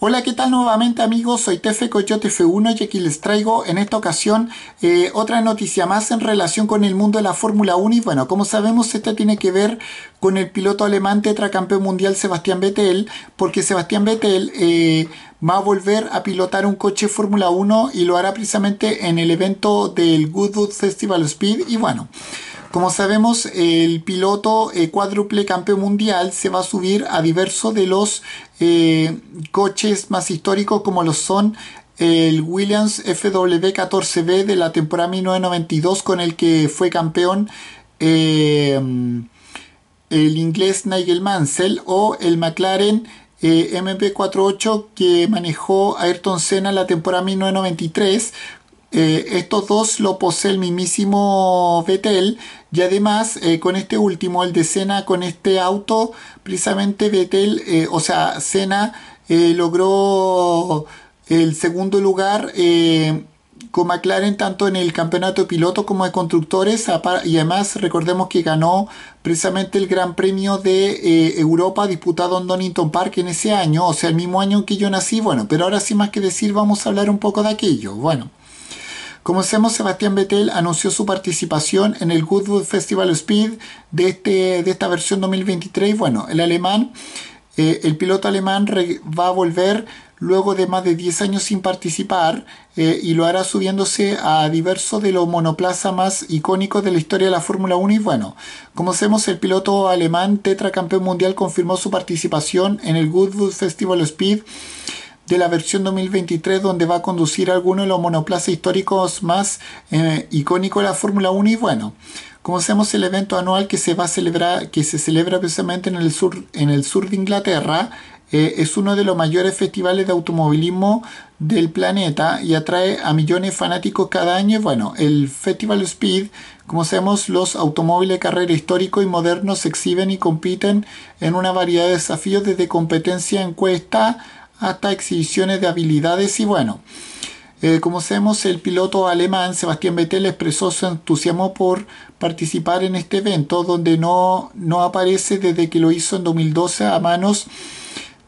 Hola, ¿qué tal nuevamente amigos? Soy Tefe Coyote F1 y aquí les traigo en esta ocasión eh, otra noticia más en relación con el mundo de la Fórmula 1 y bueno, como sabemos esta tiene que ver con el piloto alemán tetracampeón mundial Sebastián Vettel porque Sebastián Vettel eh, va a volver a pilotar un coche Fórmula 1 y lo hará precisamente en el evento del Goodwood Festival Speed y bueno... Como sabemos, el piloto eh, cuádruple campeón mundial se va a subir a diversos de los eh, coches más históricos como lo son el Williams FW14B de la temporada 1992 con el que fue campeón eh, el inglés Nigel Mansell o el McLaren MP48 que manejó Ayrton Senna la temporada 1993. estos dos lo posee el mismísimo Vettel y además, eh, con este último, el de sena con este auto, precisamente Vettel, eh, o sea, Senna eh, logró el segundo lugar con McLaren tanto en el campeonato de pilotos como de constructores y además recordemos que ganó precisamente el Gran Premio de Europa disputado en Donington Park en ese año, o sea, el mismo año que yo nací, bueno, pero ahora sí más que decir vamos a hablar un poco de aquello, bueno. Como sabemos, Sebastián Vettel anunció su participación en el Goodwood Festival Speed de, este, de esta versión 2023. Bueno, el alemán, eh, el piloto alemán va a volver luego de más de 10 años sin participar eh, y lo hará subiéndose a diversos de los monoplazas más icónicos de la historia de la Fórmula 1 y bueno, como sabemos el piloto alemán tetracampeón mundial confirmó su participación en el Goodwood Festival Speed de la versión 2023 donde va a conducir alguno de los monoplazas históricos más eh, icónicos de la Fórmula 1 y bueno, como sabemos el evento anual que se va a celebrar, que se celebra precisamente en el sur, en el sur de Inglaterra, eh, es uno de los mayores festivales de automovilismo del planeta y atrae a millones de fanáticos cada año. Bueno, el Festival Speed, como sabemos, los automóviles de carrera histórico y modernos se exhiben y compiten en una variedad de desafíos desde competencia, en cuesta hasta exhibiciones de habilidades y bueno. Eh, como sabemos, el piloto alemán Sebastián Vettel expresó su entusiasmo por participar en este evento, donde no, aparece desde que lo hizo en 2012 a manos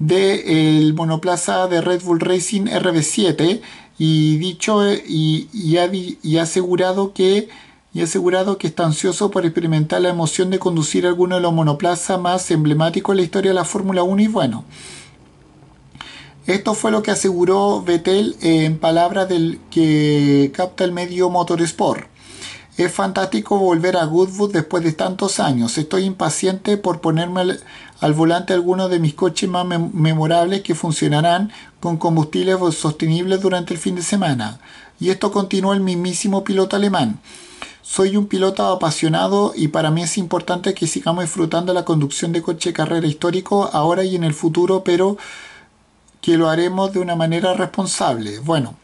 del monoplaza de Red Bull Racing RB7 y dicho y, y, ha, asegurado que y ha asegurado que está ansioso por experimentar la emoción de conducir alguno de los monoplazas más emblemáticos en la historia de la Fórmula 1 y bueno. Esto fue lo que aseguró Vettel en palabras del que capta el medio Motorsport. Es fantástico volver a Goodwood después de tantos años. Estoy impaciente por ponerme al, volante algunos de mis coches más memorables que funcionarán con combustibles sostenibles durante el fin de semana. Y esto continuó el mismísimo piloto alemán. Soy un piloto apasionado y para mí es importante que sigamos disfrutando la conducción de coche carrera histórico ahora y en el futuro, pero que lo haremos de una manera responsable. Bueno,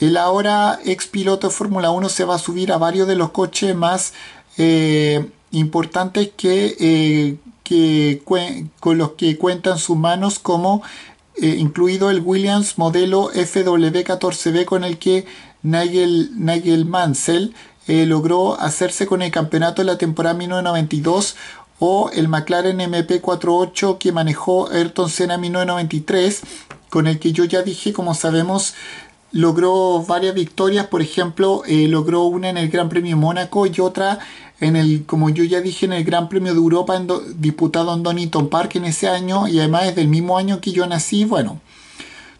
el ahora ex piloto de Fórmula 1 se va a subir a varios de los coches más eh, importantes que, eh, con los que cuentan sus manos, como eh, incluido el Williams modelo FW14B con el que Nigel, Nigel Mansell logró hacerse con el campeonato de la temporada 1992 o el McLaren MP48 que manejó Ayrton Senna en 1993, con el que yo ya dije, como sabemos, logró varias victorias, por ejemplo, eh, logró una en el Gran Premio Mónaco y otra en el, como yo ya dije, en el Gran Premio de Europa en disputado en Donington Park en ese año y además es del mismo año que yo nací, bueno,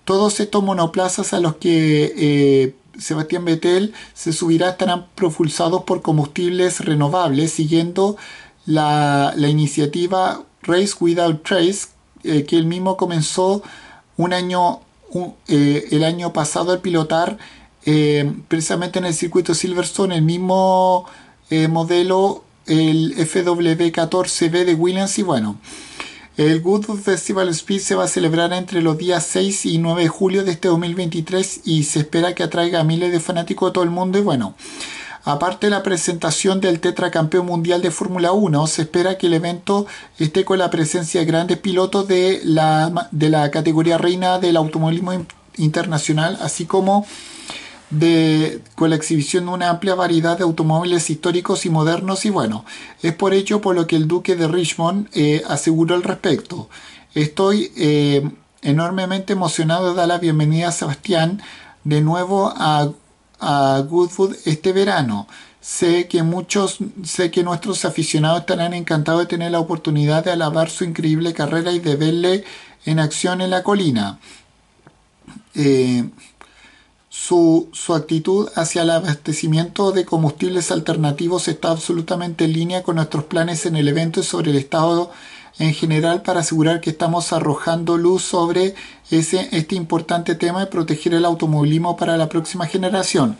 todos estos monoplazas a los que eh, Sebastián Vettel se subirá estarán propulsados por combustibles renovables, siguiendo la, iniciativa Race Without Trace, eh, que el mismo comenzó un año, eh, el año pasado al pilotar eh, precisamente en el circuito Silverstone el mismo modelo, el FW14B de Williams y bueno. El Goodwood Festival Speed se va a celebrar entre los días 6 y 9 de julio de este 2023 y se espera que atraiga a miles de fanáticos de todo el mundo y bueno, Aparte de la presentación del tetracampeón mundial de Fórmula 1, se espera que el evento esté con la presencia de grandes pilotos de la, de la categoría reina del automovilismo internacional, así como de, con la exhibición de una amplia variedad de automóviles históricos y modernos y bueno, es por ello por lo que el duque de Richmond eh, aseguró al respecto. Estoy eh, enormemente emocionado de dar la bienvenida a Sebastián de nuevo a a Good este verano. Sé que muchos, sé que nuestros aficionados estarán encantados de tener la oportunidad de alabar su increíble carrera y de verle en acción en la colina. Eh, su, su, actitud hacia el abastecimiento de combustibles alternativos está absolutamente en línea con nuestros planes en el evento sobre el estado en general para asegurar que estamos arrojando luz sobre ese, este importante tema de proteger el automovilismo para la próxima generación.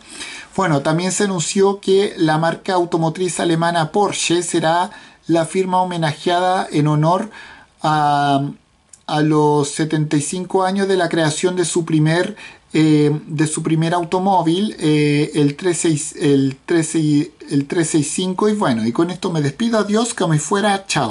Bueno, también se anunció que la marca automotriz alemana Porsche será la firma homenajeada en honor a, los 75 años de la creación de su primer eh, de su primer automóvil, eh, el, el, 365. Y bueno, y con esto me despido. Adiós, que me fuera. Chao.